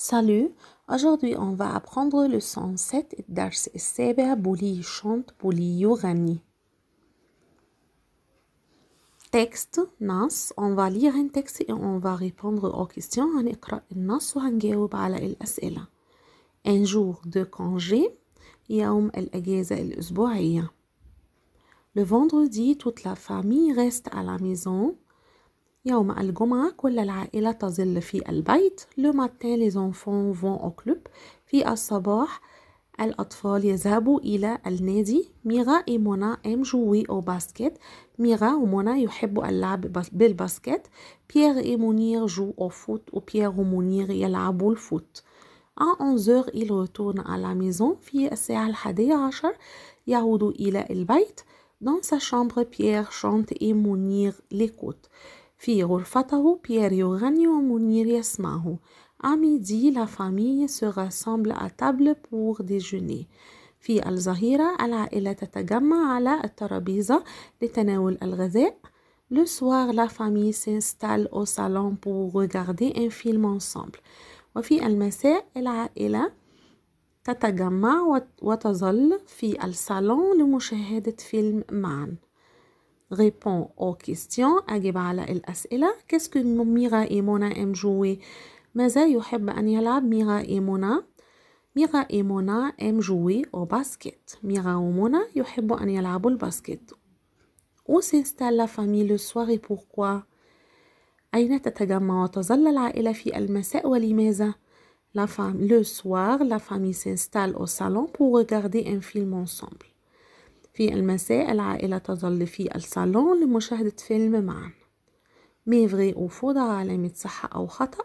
Salut, aujourd'hui on va apprendre le son 7 et Seber Bouli chante Bouli Texte nas, on va lire un texte et on va répondre aux questions en Un jour de congé يوم Le vendredi, toute la famille reste à la maison. يوم الجمعة كل العائلة تظل في البيت لو ماتين لي زونفون فون او كلوب في الصباح الأطفال يذهبوا إلى النادي ميغا و مونا إم جوي أو باسكت ميغا ومونا يحبوا اللعب بالباسكت بيير و مونير جو أو فوت وبيير ومونير يلعبوا الفوت à إل il retourne à la maison في الساعة الحادية عشر يعود إلى البيت dans sa chambre Pierre chante et Mounir l'écoute في غرفته بيير يغني ومونير يسمعه À midi, la famille se rassemble à table pour في الظهيرة العائلة تتجمع على الترابيزة لتناول الغذاء. لو سوار لا فامي سينستال او salon بور regarder ان فيلم انسامبل وفي المساء العائلة تتجمع وتظل في الصالون لمشاهدة فيلم معاً. répond aux questions à el Asila. qu'est-ce que Mira et Mona aiment jouer Maza يحب an يلعب Mira et Mona et Mona aiment jouer au basket Mona ومونا an أن al basket. Où s'installe la famille le soir et pourquoi al aila fi al في wa limaza la femme, le soir, la famille s'installe au salon pour regarder un film ensemble. في المساء العائلة تظل في الصالون لمشاهدة فيلم معا مي فغي أو faux علامة صحة أو خطأ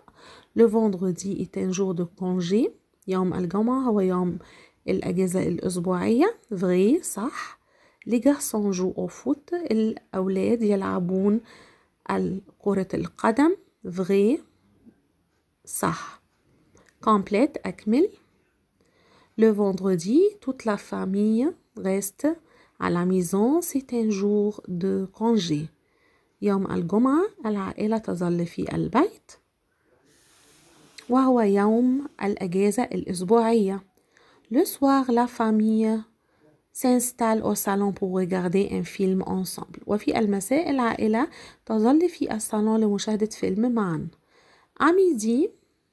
لو فوندغودي est جور دو كونجي يوم الجمعة هو يوم الأجازة الأسبوعية فغي صح لي garçons جو أو فوت الأولاد يلعبون كرة القدم فغي صح كومبليت أكمل لو فوندغودي توت لا فامي reste À la maison, c'est un jour de congé. يوم الجمعة العائلة تظل في البيت وهو يوم الأجازة الأسبوعية. Le soir, la famille s'installe au salon pour regarder un film ensemble. وفي المساء العائلة تظل في الصالون لمشاهدة فيلم معا. À midi,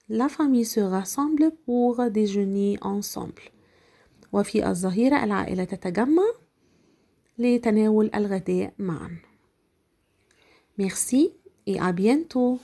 la famille se rassemble pour déjeuner ensemble. وفي الظهيرة العائلة تتجمع لتناول الغداء معا. ميرسي اي ا بيانتو